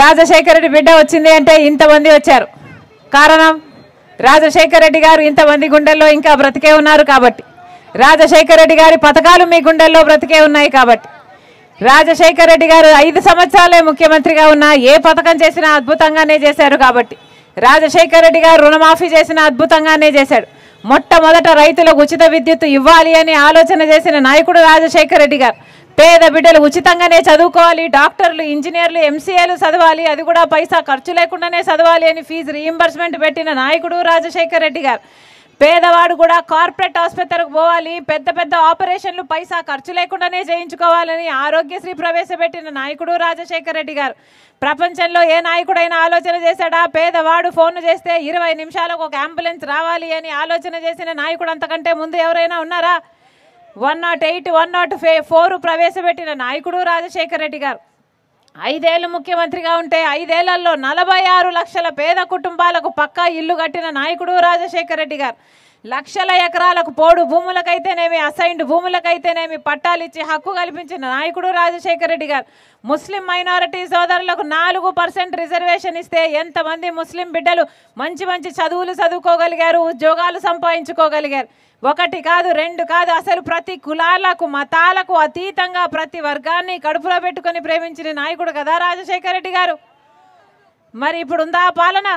రాజశేఖర రెడ్డి బిడ్డ వచ్చింది అంటే ఇంతమంది వచ్చారు కారణం రాజశేఖర రెడ్డి గారు ఇంతమంది గుండెల్లో ఇంకా బ్రతికే ఉన్నారు కాబట్టి రాజశేఖర రెడ్డి గారి పథకాలు మీ గుండెల్లో బ్రతికే ఉన్నాయి కాబట్టి రాజశేఖర రెడ్డి గారు ఐదు సంవత్సరాలే ముఖ్యమంత్రిగా ఉన్నా ఏ పథకం చేసినా అద్భుతంగానే చేశారు కాబట్టి రాజశేఖర రెడ్డి గారు రుణమాఫీ చేసినా అద్భుతంగానే చేశాడు మొట్టమొదట రైతులకు ఉచిత విద్యుత్ ఇవ్వాలి అని ఆలోచన చేసిన నాయకుడు రాజశేఖర రెడ్డి గారు పేద బిడ్డలు ఉచితంగానే చదువుకోవాలి డాక్టర్లు ఇంజనీర్లు ఎంసీఏలు చదవాలి అది కూడా పైసా ఖర్చు లేకుండానే చదవాలి అని ఫీజు రీఎంబర్స్మెంట్ పెట్టిన నాయకుడు రాజశేఖర్ రెడ్డి గారు పేదవాడు కూడా కార్పొరేట్ ఆసుపత్రికి పోవాలి పెద్ద పెద్ద ఆపరేషన్లు పైసా ఖర్చు లేకుండానే చేయించుకోవాలని ఆరోగ్యశ్రీ ప్రవేశపెట్టిన నాయకుడు రాజశేఖర్ రెడ్డి గారు ప్రపంచంలో ఏ నాయకుడైనా ఆలోచన చేశాడా పేదవాడు ఫోన్ చేస్తే ఇరవై నిమిషాలకు ఒక అంబులెన్స్ రావాలి అని ఆలోచన చేసిన నాయకుడు అంతకంటే ముందు ఎవరైనా ఉన్నారా one nought eight one nought ఫే ఫోర్ ప్రవేశపెట్టిన నాయకుడు రాజశేఖర రెడ్డి గారు ఐదేళ్ళు ముఖ్యమంత్రిగా ఉంటే ఐదేళ్లలో నలభై ఆరు లక్షల పేద కుటుంబాలకు పక్కా ఇల్లు కట్టిన నాయకుడు రాజశేఖర రెడ్డి గారు లక్షల ఎకరాలకు పోడు భూములకైతేనేమి అసైన్డ్ భూములకైతేనేమి పట్టాలు ఇచ్చి హక్కు కల్పించిన నాయకుడు రాజశేఖర రెడ్డి గారు ముస్లిం మైనారిటీ సోదరులకు నాలుగు పర్సెంట్ రిజర్వేషన్ ఇస్తే ఎంతమంది ముస్లిం బిడ్డలు మంచి మంచి చదువులు చదువుకోగలిగారు ఉద్యోగాలు సంపాదించుకోగలిగారు ఒకటి కాదు రెండు కాదు అసలు ప్రతి కులాలకు మతాలకు అతీతంగా ప్రతి వర్గాన్ని కడుపులో పెట్టుకొని ప్రేమించిన నాయకుడు కదా రాజశేఖర రెడ్డి గారు మరి ఇప్పుడు ఉందా పాలన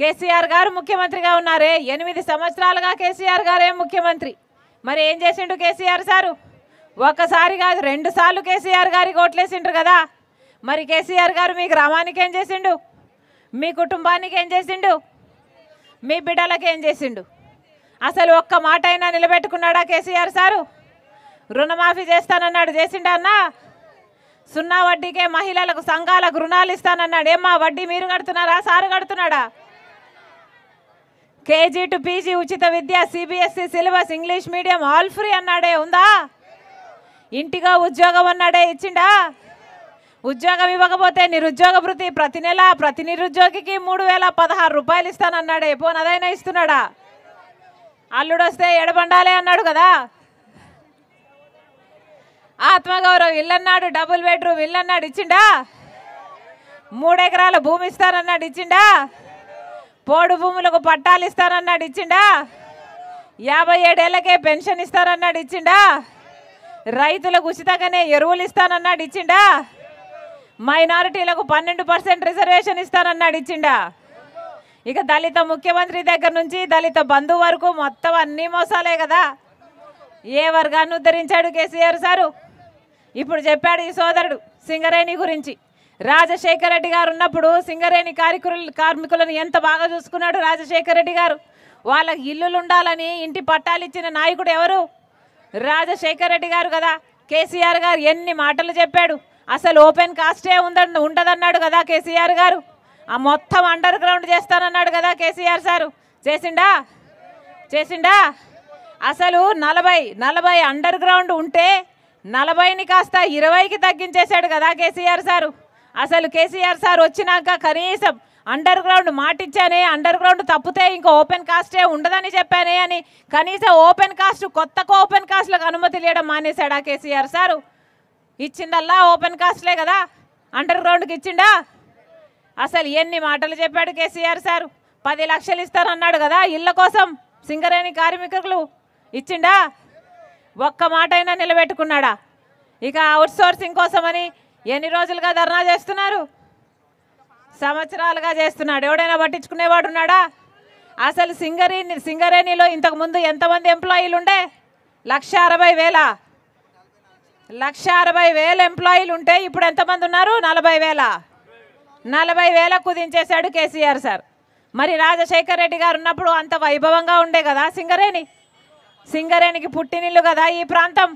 కేసీఆర్ గారు ముఖ్యమంత్రిగా ఉన్నారే ఎనిమిది సంవత్సరాలుగా కేసీఆర్ గారే ముఖ్యమంత్రి మరి ఏం చేసిండు కేసీఆర్ సారు ఒకసారి కాదు రెండు సార్లు కేసీఆర్ గారికి ఓట్లేసిండ్రు కదా మరి కేసీఆర్ గారు మీ గ్రామానికి ఏం చేసిండు మీ కుటుంబానికి ఏం చేసిండు మీ బిడ్డలకి ఏం చేసిండు అసలు ఒక్క మాట అయినా నిలబెట్టుకున్నాడా కేసీఆర్ సారు రుణమాఫీ చేస్తానన్నాడు చేసిండు అన్నా సున్నా వడ్డీకే మహిళలకు సంఘాలకు రుణాలు ఇస్తానన్నాడు ఏమ్మా వడ్డీ మీరు కడుతున్నారా సారు కడుతున్నాడా కేజీ టు పీజీ ఉచిత విద్య CBSE e, syllabus English medium all free అన్నాడే ఉందా ఇంటిగా ఉద్యోగం అన్నాడే ఇచ్చిండా ఉద్యోగం ఇవ్వకపోతే నిరుద్యోగ వృత్తి ప్రతి నెల ప్రతి నిరుద్యోగికి మూడు వేల పదహారు రూపాయలు ఇస్తానన్నాడే పోనదైనా ఇస్తున్నాడా అల్లుడొస్తే ఎడబండాలే అన్నాడు కదా ఆత్మగౌరవం ఇల్లన్నాడు డబుల్ బెడ్రూమ్ ఇల్లన్నాడు ఇచ్చిండా మూడెకరాల భూమి ఇస్తానన్నాడు ఇచ్చిండా పోడు భూములకు పట్టాలు ఇస్తానన్నాడు ఇచ్చిండా యాభై ఏడేళ్లకే పెన్షన్ ఇస్తానన్నాడు ఇచ్చిండా రైతులకు ఉచితంగానే ఎరువులు ఇస్తానన్నాడు ఇచ్చిండా మైనారిటీలకు పన్నెండు పర్సెంట్ రిజర్వేషన్ ఇస్తానన్నాడు ఇచ్చిండా ఇక దళిత ముఖ్యమంత్రి దగ్గర నుంచి దళిత బంధువు వరకు మొత్తం అన్ని మోసాలే కదా ఏ వర్గాన్ని ఉద్ధరించాడు కేసీఆర్ సారు ఇప్పుడు చెప్పాడు ఈ సోదరుడు సింగరేణి గురించి రాజశేఖర రెడ్డి గారు ఉన్నప్పుడు సింగరేణి కార్మికులు కార్మికులను ఎంత బాగా చూసుకున్నాడు రాజశేఖర రెడ్డి గారు వాళ్ళకి ఇల్లులు ఉండాలని ఇంటి పట్టాలు ఇచ్చిన నాయకుడు ఎవరు రాజశేఖర రెడ్డి గారు కదా కేసీఆర్ గారు ఎన్ని మాటలు చెప్పాడు అసలు ఓపెన్ కాస్టే ఉందని ఉండదన్నాడు కదా కేసీఆర్ గారు ఆ మొత్తం అండర్ గ్రౌండ్ చేస్తానన్నాడు కదా కేసీఆర్ సారు చేసిండా చేసిండా అసలు నలభై నలభై అండర్ గ్రౌండ్ ఉంటే నలభైని కాస్త ఇరవైకి తగ్గించేశాడు కదా కేసీఆర్ సారు అసలు కేసీఆర్ సార్ వచ్చినాక కనీసం అండర్ గ్రౌండ్ మాటిచ్చానే అండర్ గ్రౌండ్ తప్పితే ఇంకా ఓపెన్ కాస్టే ఉండదని చెప్పానే అని కనీసం ఓపెన్ కాస్ట్ కొత్త ఓపెన్ కాస్ట్లకు అనుమతి లేడం మానేశాడా కేసీఆర్ సారు ఇచ్చిందల్లా ఓపెన్ కాస్ట్లే కదా అండర్ గ్రౌండ్కి ఇచ్చిండా అసలు ఎన్ని మాటలు చెప్పాడు కేసీఆర్ సారు పది లక్షలు ఇస్తానన్నాడు కదా ఇళ్ళ కోసం సింగరేణి కార్మికులు ఇచ్చిండా ఒక్క మాట అయినా నిలబెట్టుకున్నాడా ఇక సోర్సింగ్ కోసమని ఎన్ని రోజులుగా ధర్నా చేస్తున్నారు సంవత్సరాలుగా చేస్తున్నాడు ఎవడైనా పట్టించుకునేవాడు ఉన్నాడా అసలు సింగరేణి సింగరేణిలో ఇంతకుముందు ఎంతమంది ఎంప్లాయీలు ఉండే లక్ష అరవై వేల లక్ష అరవై వేల ఎంప్లాయీలు ఉంటే ఇప్పుడు ఎంతమంది ఉన్నారు నలభై వేల నలభై వేల కుదించేశాడు కేసీఆర్ సార్ మరి రాజశేఖర్ రెడ్డి గారు ఉన్నప్పుడు అంత వైభవంగా ఉండే కదా సింగరేణి సింగరేణికి పుట్టినిల్లు కదా ఈ ప్రాంతం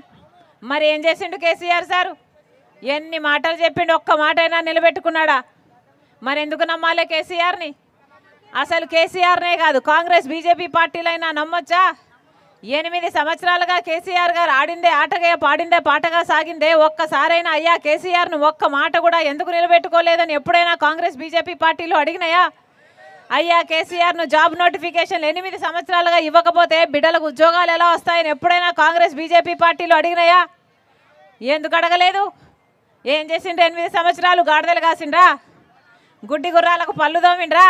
మరి ఏం చేసిండు కేసీఆర్ సారు ఎన్ని మాటలు చెప్పిండు ఒక్క మాట అయినా నిలబెట్టుకున్నాడా మరి ఎందుకు నమ్మాలే కేసీఆర్ని అసలు కేసీఆర్నే కాదు కాంగ్రెస్ బీజేపీ పార్టీలైనా నమ్మొచ్చా ఎనిమిది సంవత్సరాలుగా కేసీఆర్ గారు ఆడిందే ఆటగా పాడిందే పాటగా సాగిందే ఒక్కసారైనా అయ్యా కేసీఆర్ను ఒక్క మాట కూడా ఎందుకు నిలబెట్టుకోలేదని ఎప్పుడైనా కాంగ్రెస్ బీజేపీ పార్టీలు అడిగినాయా అయ్యా కేసీఆర్ను జాబ్ నోటిఫికేషన్లు ఎనిమిది సంవత్సరాలుగా ఇవ్వకపోతే బిడ్డలకు ఉద్యోగాలు ఎలా వస్తాయని ఎప్పుడైనా కాంగ్రెస్ బీజేపీ పార్టీలు అడిగినాయా ఎందుకు అడగలేదు ఏం చేసిండ్రు ఎనిమిది సంవత్సరాలు గాడిదలు కాసిండ్రా గుడ్డి గుర్రాలకు పళ్ళు దోమిండ్రా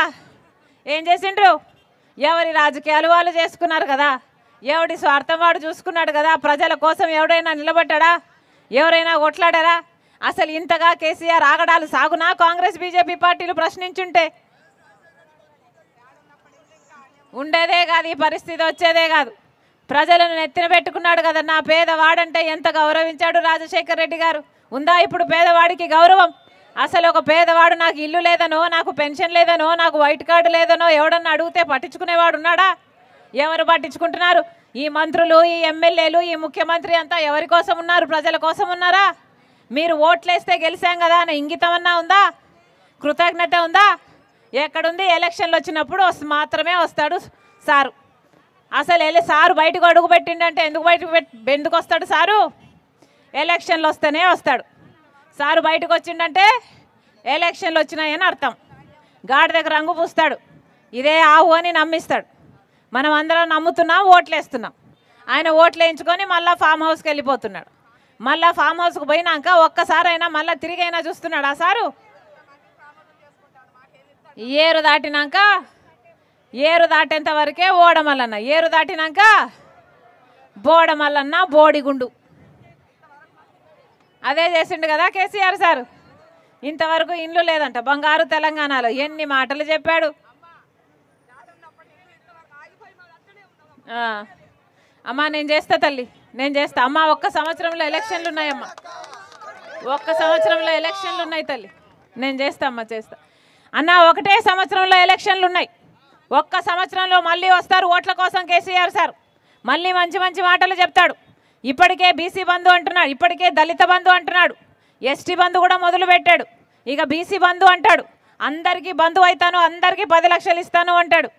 ఏం చేసిండ్రు ఎవరి రాజకీయాలు వాళ్ళు చేసుకున్నారు కదా ఎవడి స్వార్థం వాడు చూసుకున్నాడు కదా ప్రజల కోసం ఎవడైనా నిలబడ్డా ఎవరైనా కొట్లాడారా అసలు ఇంతగా కేసీఆర్ ఆగడాలు సాగునా కాంగ్రెస్ బీజేపీ పార్టీలు ప్రశ్నించుంటే ఉండేదే కాదు ఈ పరిస్థితి వచ్చేదే కాదు ప్రజలను నెత్తిన పెట్టుకున్నాడు కదా నా పేదవాడంటే ఎంత గౌరవించాడు రాజశేఖర్ రెడ్డి గారు ఉందా ఇప్పుడు పేదవాడికి గౌరవం అసలు ఒక పేదవాడు నాకు ఇల్లు లేదనో నాకు పెన్షన్ లేదనో నాకు వైట్ కార్డు లేదనో ఎవడన్నా అడిగితే పట్టించుకునేవాడు ఉన్నాడా ఎవరు పట్టించుకుంటున్నారు ఈ మంత్రులు ఈ ఎమ్మెల్యేలు ఈ ముఖ్యమంత్రి అంతా ఎవరి కోసం ఉన్నారు ప్రజల కోసం ఉన్నారా మీరు ఓట్లేస్తే గెలిచాం కదా అని ఇంగితమన్నా ఉందా కృతజ్ఞత ఉందా ఎక్కడుంది ఎలక్షన్లు వచ్చినప్పుడు మాత్రమే వస్తాడు సారు అసలు వెళ్ళి సారు బయటకు అడుగు పెట్టిండంటే ఎందుకు బయటకు ఎందుకు వస్తాడు సారు ఎలక్షన్లు వస్తేనే వస్తాడు సారు బయటకు వచ్చిండంటే ఎలక్షన్లు వచ్చినాయని అర్థం గాడి దగ్గర రంగు పూస్తాడు ఇదే ఆవు అని నమ్మిస్తాడు మనం అందరం నమ్ముతున్నాం ఓట్లేస్తున్నాం ఆయన ఓట్లు వేయించుకొని మళ్ళీ ఫామ్ హౌస్కి వెళ్ళిపోతున్నాడు మళ్ళీ ఫామ్ హౌస్కి పోయినాక ఒక్కసారైనా మళ్ళీ తిరిగైనా చూస్తున్నాడు ఆ సారు ఏరు దాటినాక ఏరు దాటేంత వరకే ఓడమల్లన్న ఏరు దాటినాక బోడమల్లన్న బోడిగుండు అదే చేసిండు కదా కేసీఆర్ సార్ ఇంతవరకు ఇండ్లు లేదంట బంగారు తెలంగాణలో ఎన్ని మాటలు చెప్పాడు అమ్మా నేను చేస్తా తల్లి నేను చేస్తా అమ్మా ఒక్క సంవత్సరంలో ఎలక్షన్లు ఉన్నాయమ్మా ఒక్క సంవత్సరంలో ఎలక్షన్లు ఉన్నాయి తల్లి నేను చేస్తా అమ్మా చేస్తా అన్న ఒకటే సంవత్సరంలో ఎలక్షన్లు ఉన్నాయి ఒక్క సంవత్సరంలో మళ్ళీ వస్తారు ఓట్ల కోసం కేసీఆర్ సార్ మళ్ళీ మంచి మంచి మాటలు చెప్తాడు ఇప్పటికే బీసీ బంధు అంటున్నాడు ఇప్పటికే దళిత బంధు అంటున్నాడు ఎస్టీ బంధు కూడా మొదలు పెట్టాడు ఇక బీసీ బంధు అంటాడు అందరికీ బంధు అవుతాను అందరికీ పది లక్షలు ఇస్తాను అంటాడు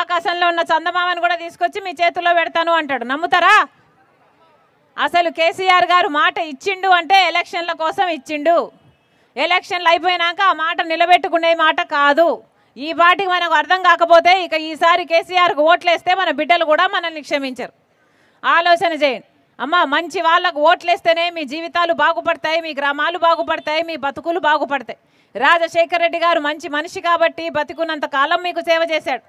ఆకాశంలో ఉన్న చందమామని కూడా తీసుకొచ్చి మీ చేతుల్లో పెడతాను అంటాడు నమ్ముతారా అసలు కేసీఆర్ గారు మాట ఇచ్చిండు అంటే ఎలక్షన్ల కోసం ఇచ్చిండు ఎలక్షన్లు అయిపోయినాక ఆ మాట నిలబెట్టుకునే మాట కాదు ఈ పాటికి మనకు అర్థం కాకపోతే ఇక ఈసారి కేసీఆర్కు ఓట్లేస్తే మన బిడ్డలు కూడా మనల్ని క్షమించరు ఆలోచన చేయండి అమ్మ మంచి వాళ్ళకు ఓట్లేస్తేనే మీ జీవితాలు బాగుపడతాయి మీ గ్రామాలు బాగుపడతాయి మీ బతుకులు బాగుపడతాయి రాజశేఖర రెడ్డి గారు మంచి మనిషి కాబట్టి బతికున్నంత కాలం మీకు సేవ చేశాడు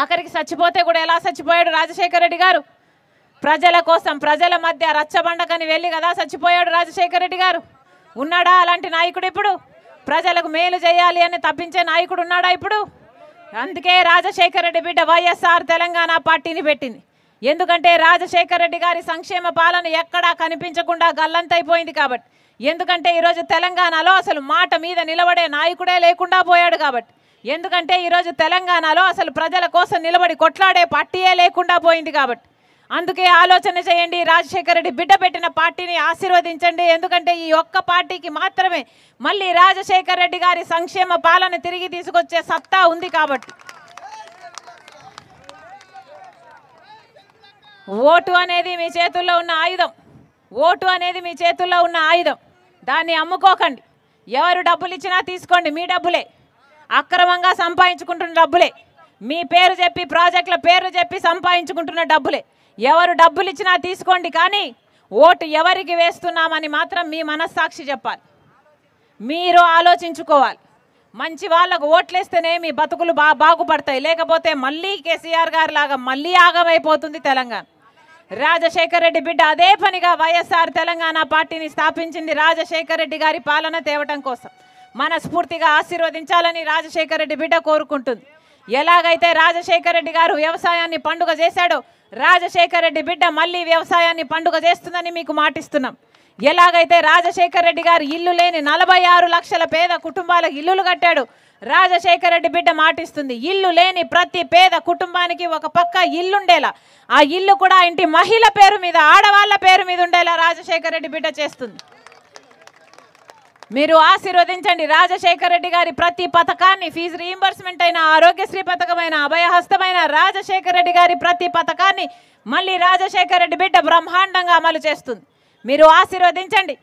ఆఖరికి చచ్చిపోతే కూడా ఎలా చచ్చిపోయాడు రాజశేఖర రెడ్డి గారు ప్రజల కోసం ప్రజల మధ్య రచ్చబండకని వెళ్ళి కదా చచ్చిపోయాడు రాజశేఖర రెడ్డి గారు ఉన్నాడా అలాంటి నాయకుడు ఇప్పుడు ప్రజలకు మేలు చేయాలి అని తప్పించే నాయకుడు ఉన్నాడా ఇప్పుడు అందుకే రాజశేఖర రెడ్డి బిడ్డ వైఎస్ఆర్ తెలంగాణ పార్టీని పెట్టింది ఎందుకంటే రాజశేఖర రెడ్డి గారి సంక్షేమ పాలన ఎక్కడా కనిపించకుండా గల్లంతైపోయింది కాబట్టి ఎందుకంటే ఈరోజు తెలంగాణలో అసలు మాట మీద నిలబడే నాయకుడే లేకుండా పోయాడు కాబట్టి ఎందుకంటే ఈరోజు తెలంగాణలో అసలు ప్రజల కోసం నిలబడి కొట్లాడే పార్టీయే లేకుండా పోయింది కాబట్టి అందుకే ఆలోచన చేయండి రాజశేఖర రెడ్డి బిడ్డ పెట్టిన పార్టీని ఆశీర్వదించండి ఎందుకంటే ఈ ఒక్క పార్టీకి మాత్రమే మళ్ళీ రాజశేఖర రెడ్డి గారి సంక్షేమ పాలన తిరిగి తీసుకొచ్చే సత్తా ఉంది కాబట్టి ఓటు అనేది మీ చేతుల్లో ఉన్న ఆయుధం ఓటు అనేది మీ చేతుల్లో ఉన్న ఆయుధం దాన్ని అమ్ముకోకండి ఎవరు డబ్బులు ఇచ్చినా తీసుకోండి మీ డబ్బులే అక్రమంగా సంపాదించుకుంటున్న డబ్బులే మీ పేరు చెప్పి ప్రాజెక్టుల పేర్లు చెప్పి సంపాదించుకుంటున్న డబ్బులే ఎవరు డబ్బులు ఇచ్చినా తీసుకోండి కానీ ఓటు ఎవరికి వేస్తున్నామని మాత్రం మీ మనస్సాక్షి చెప్పాలి మీరు ఆలోచించుకోవాలి మంచి వాళ్ళకు ఓట్లేస్తేనే మీ బతుకులు బా బాగుపడతాయి లేకపోతే మళ్ళీ కేసీఆర్ గారి లాగా మళ్ళీ ఆగమైపోతుంది తెలంగాణ రాజశేఖర రెడ్డి బిడ్డ అదే పనిగా వైఎస్ఆర్ తెలంగాణ పార్టీని స్థాపించింది రాజశేఖర రెడ్డి గారి పాలన తేవటం కోసం మనస్ఫూర్తిగా ఆశీర్వదించాలని రాజశేఖర రెడ్డి బిడ్డ కోరుకుంటుంది ఎలాగైతే రాజశేఖర రెడ్డి గారు వ్యవసాయాన్ని పండుగ చేశాడో రాజశేఖర రెడ్డి బిడ్డ మళ్ళీ వ్యవసాయాన్ని పండుగ చేస్తుందని మీకు మాటిస్తున్నాం ఎలాగైతే రాజశేఖర రెడ్డి గారు ఇల్లు లేని నలభై ఆరు లక్షల పేద కుటుంబాలకు ఇల్లులు కట్టాడు రాజశేఖర రెడ్డి బిడ్డ మాటిస్తుంది ఇల్లు లేని ప్రతి పేద కుటుంబానికి ఒక పక్క ఇల్లుండేలా ఆ ఇల్లు కూడా ఇంటి మహిళ పేరు మీద ఆడవాళ్ళ పేరు మీద ఉండేలా రాజశేఖర రెడ్డి బిడ్డ చేస్తుంది మీరు ఆశీర్వదించండి రాజశేఖర రెడ్డి గారి ప్రతి పథకాన్ని ఫీజు రీఎంబర్స్మెంట్ అయిన ఆరోగ్యశ్రీ పథకమైన అభయహస్తమైన రాజశేఖర రెడ్డి గారి ప్రతి పథకాన్ని మళ్ళీ రాజశేఖర రెడ్డి బిడ్డ బ్రహ్మాండంగా అమలు చేస్తుంది మీరు ఆశీర్వదించండి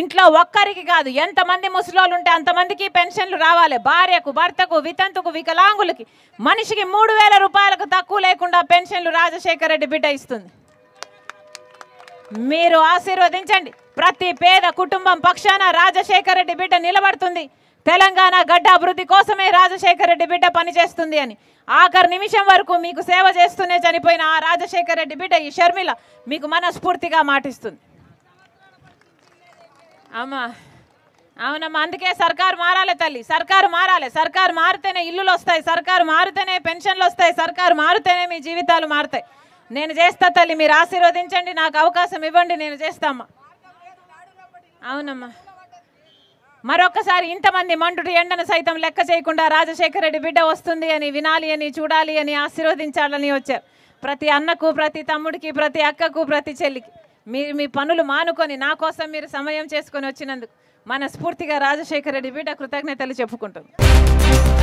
ఇంట్లో ఒక్కరికి కాదు ఎంతమంది ముసలోళ్ళు ఉంటే అంతమందికి పెన్షన్లు రావాలి భార్యకు భర్తకు వితంతుకు వికలాంగులకి మనిషికి మూడు వేల రూపాయలకు తక్కువ లేకుండా పెన్షన్లు రాజశేఖర రెడ్డి బిడ్డ ఇస్తుంది మీరు ఆశీర్వదించండి ప్రతి పేద కుటుంబం పక్షాన రాజశేఖర రెడ్డి బిడ్డ నిలబడుతుంది తెలంగాణ గడ్డ అభివృద్ధి కోసమే రాజశేఖర రెడ్డి బిడ్డ పనిచేస్తుంది అని ఆఖరి నిమిషం వరకు మీకు సేవ చేస్తూనే చనిపోయిన ఆ రాజశేఖర రెడ్డి బిడ్డ ఈ షర్మిల మీకు మనస్ఫూర్తిగా మాటిస్తుంది అమ్మా అవునమ్మా అందుకే సర్కారు మారాలి తల్లి సర్కారు మారాలి సర్కారు మారితేనే ఇల్లులు వస్తాయి సర్కారు మారితేనే పెన్షన్లు వస్తాయి సర్కారు మారితేనే మీ జీవితాలు మారుతాయి నేను చేస్తా తల్లి మీరు ఆశీర్వదించండి నాకు అవకాశం ఇవ్వండి నేను చేస్తామ్మా అవునమ్మా మరొకసారి ఇంతమంది మంటుడు ఎండను సైతం లెక్క చేయకుండా రాజశేఖర రెడ్డి బిడ్డ వస్తుంది అని వినాలి అని చూడాలి అని ఆశీర్వదించాలని వచ్చారు ప్రతి అన్నకు ప్రతి తమ్ముడికి ప్రతి అక్కకు ప్రతి చెల్లికి మీరు మీ పనులు మానుకొని నా కోసం మీరు సమయం చేసుకొని వచ్చినందుకు మనస్ఫూర్తిగా రాజశేఖర రెడ్డి బిడ్డ కృతజ్ఞతలు చెప్పుకుంటుంది